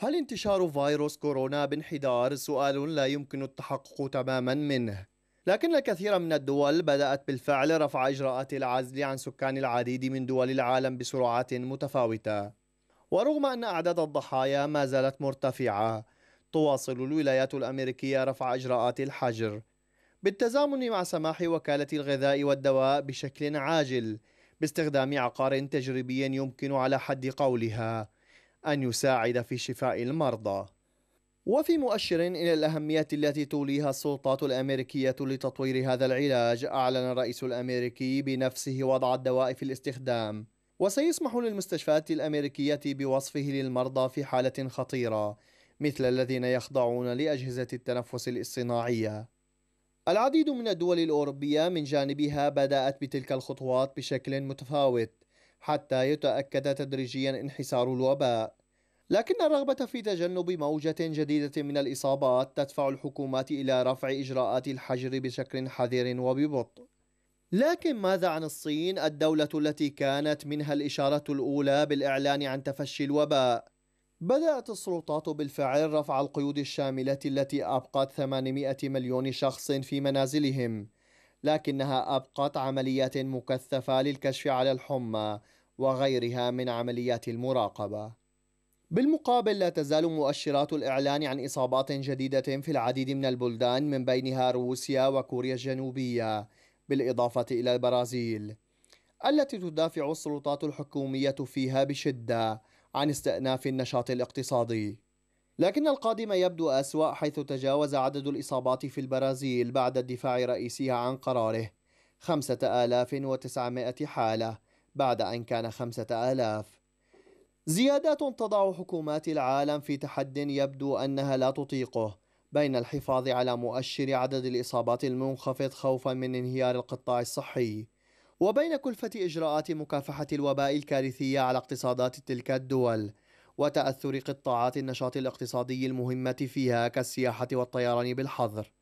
هل انتشار فيروس كورونا بانحدار سؤال لا يمكن التحقق تماما منه لكن الكثير من الدول بدأت بالفعل رفع إجراءات العزل عن سكان العديد من دول العالم بسرعات متفاوتة ورغم أن أعداد الضحايا ما زالت مرتفعة تواصل الولايات الأمريكية رفع إجراءات الحجر بالتزامن مع سماح وكالة الغذاء والدواء بشكل عاجل باستخدام عقار تجريبي يمكن على حد قولها أن يساعد في شفاء المرضى وفي مؤشر إلى الأهمية التي توليها السلطات الأمريكية لتطوير هذا العلاج أعلن الرئيس الأمريكي بنفسه وضع الدواء في الاستخدام وسيسمح للمستشفيات الأمريكية بوصفه للمرضى في حالة خطيرة مثل الذين يخضعون لأجهزة التنفس الاصطناعية العديد من الدول الأوروبية من جانبها بدأت بتلك الخطوات بشكل متفاوت حتى يتأكد تدريجيا انحسار الوباء لكن الرغبة في تجنب موجة جديدة من الإصابات تدفع الحكومات إلى رفع إجراءات الحجر بشكل حذر وببطء. لكن ماذا عن الصين الدولة التي كانت منها الإشارة الأولى بالإعلان عن تفشي الوباء؟ بدأت السلطات بالفعل رفع القيود الشاملة التي أبقت 800 مليون شخص في منازلهم لكنها أبقت عمليات مكثفة للكشف على الحمى وغيرها من عمليات المراقبة. بالمقابل لا تزال مؤشرات الإعلان عن إصابات جديدة في العديد من البلدان من بينها روسيا وكوريا الجنوبية، بالإضافة إلى البرازيل، التي تدافع السلطات الحكومية فيها بشدة عن استئناف النشاط الاقتصادي. لكن القادم يبدو أسوأ حيث تجاوز عدد الإصابات في البرازيل بعد الدفاع رئيسها عن قراره 5900 حالة بعد أن كان 5000 زيادات تضع حكومات العالم في تحد يبدو أنها لا تطيقه بين الحفاظ على مؤشر عدد الإصابات المنخفض خوفا من انهيار القطاع الصحي وبين كلفة إجراءات مكافحة الوباء الكارثية على اقتصادات تلك الدول وتأثر قطاعات النشاط الاقتصادي المهمة فيها كالسياحة والطيران بالحظر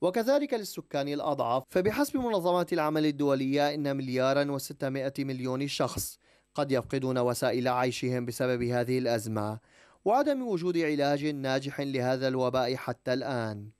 وكذلك للسكان الأضعف فبحسب منظمة العمل الدولية إن مليارا وستمائة مليون شخص قد يفقدون وسائل عيشهم بسبب هذه الأزمة وعدم وجود علاج ناجح لهذا الوباء حتى الآن